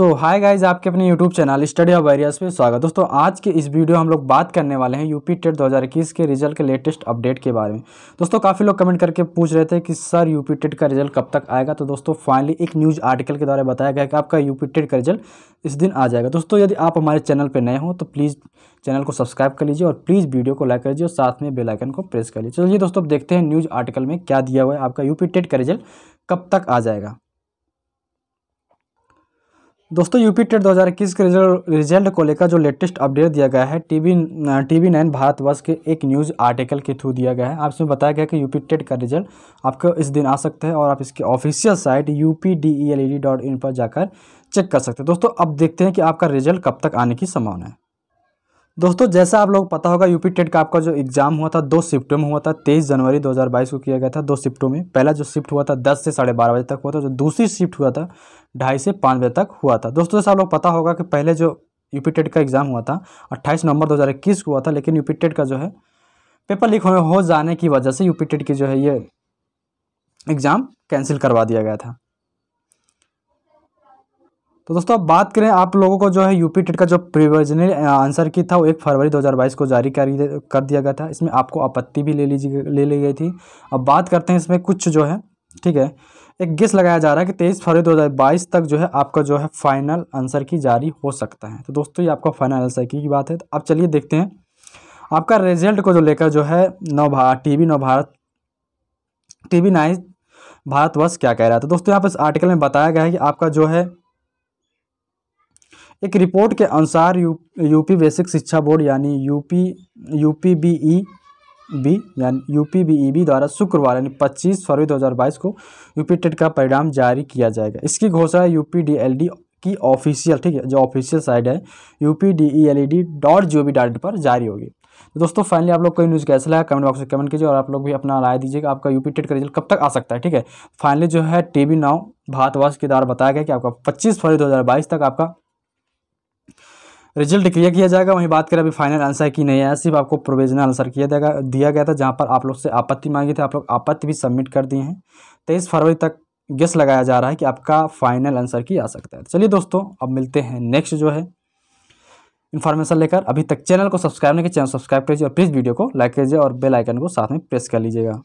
सो हाय guys आपके अपने YouTube channel study of areas पे स्वागत दोस्तों आज के इस वीडियो हम लोग बात करने वाले हैं यूपी टेट 2021 के रिजल्ट के लेटेस्ट अपडेट के बारे में दोस्तों काफ़ी लोग कमेंट करके पूछ रहे थे कि सर यूपी टेट का रिजल्ट कब तक आएगा तो दोस्तों फाइनली एक न्यूज़ आर्टिकल के द्वारा बताया गया कि आपका यू टेट का रिजल्ट इस दिन आ जाएगा दोस्तों यदि आप हमारे चैनल पर नए हों तो प्लीज़ चैनल को सब्सक्राइब कर लीजिए और प्लीज़ वीडियो को लाइक कर लीजिए और साथ में बेलाइकन को प्रेस कर लीजिए चलिए दोस्तों देखते हैं न्यूज़ आर्टिकल में क्या दिया हुआ है आपका यू टेट का रिजल्ट कब तक आ जाएगा दोस्तों यूपी टेट 2021 के रिजल्ट को लेकर जो लेटेस्ट अपडेट दिया गया है टीवी टीवी नाइन भारतवर्ष के एक न्यूज़ आर्टिकल के थ्रू दिया गया है आप इसमें बताया गया कि यूपी टेट का रिजल्ट आपको इस दिन आ सकता है और आप इसके official site U P D E L E D dot in पर जाकर चेक कर सकते हैं दोस्तों अब देखते हैं कि आपका रिजल्ट कब तक आने की संभावना है दोस्तों जैसा आप लोग पता होगा यूपी टेट का आपका जो एग्ज़ाम हुआ था दो शिफ्टों में हुआ था तेईस जनवरी 2022 को किया गया था दो शिफ्टों में पहला जो शिफ्ट हुआ था दस से साढ़े बारह बजे तक हुआ था जो दूसरी शिफ्ट हुआ था ढाई से पाँच बजे तक हुआ था दोस्तों जैसा आप लोग पता होगा कि पहले जो यूपी टेट का एग्ज़ाम हुआ था अट्ठाईस नवंबर दो को हुआ था लेकिन यूपी टेट का जो है पेपर लीक हो जाने की वजह से यूपी टेट की जो है ये एग्ज़ाम कैंसिल करवा दिया गया था तो दोस्तों अब बात करें आप लोगों को जो है यूपी टेट का जो प्रिविजनल आंसर की था वो एक फरवरी 2022 को जारी कर कर दिया गया था इसमें आपको आपत्ति भी ले लीजिए ले ली गई थी अब बात करते हैं इसमें कुछ जो है ठीक है एक गेस लगाया जा रहा है कि तेईस फरवरी 2022 तक जो है आपका जो है फाइनल आंसर की जारी हो सकता है तो दोस्तों ये आपका फाइनल आंसर की बात है तो अब चलिए देखते हैं आपका रिजल्ट को जो लेकर जो है Nav Bharat T V Bharat T V nine Bharatvarsh क्या कह रहा है तो दोस्तों यहाँ पर इस आर्टिकल में बताया गया है कि आपका जो है एक रिपोर्ट के अनुसार यू यूपी बेसिक शिक्षा बोर्ड यानी UP P B E B यानी पी बी ई बी द्वारा शुक्रवार यानी 25 फरवरी 2022 को यूपी टेट का परिणाम जारी किया जाएगा इसकी घोषणा पी डी एल डी की ऑफिशियल ठीक है जो ऑफिशियल साइट है U P D E L E D dot G O V dot पर जारी होगी तो दोस्तों फाइनली आप लोग कोई न्यूज़ कैसा लगा कमेंट बॉक्स में कमेंट कीजिए और आप लोग भी अपना राय दीजिएगा आपका यूपी टेट का रिजल्ट कब तक आ सकता है ठीक है फाइनली जो है टी वी नाव भारतवर्ष के द्वारा बताया गया कि आपका पच्चीस फरवरी दो हज़ार बाईस तक आपका रिजल्ट क्लियर किया जाएगा वहीं बात करें अभी फाइनल आंसर की नहीं आया सिर्फ आपको प्रोविजनल आंसर किया जाएगा दिया गया था जहाँ पर आप लोग से आपत्ति मांगी थी आप लोग आपत्ति भी सबमिट कर दिए हैं तेईस फरवरी तक गेस लगाया जा रहा है कि आपका फाइनल आंसर की आ सकता है चलिए दोस्तों अब मिलते हैं नेक्स्ट जो है इन्फॉर्मेशन लेकर अभी तक चैनल को सब्सक्राइब नहीं किया चैनल सब्सक्राइब कीजिए और प्लीज़ वीडियो को लाइक कीजिए और बेल आइकन को साथ में प्रेस कर लीजिएगा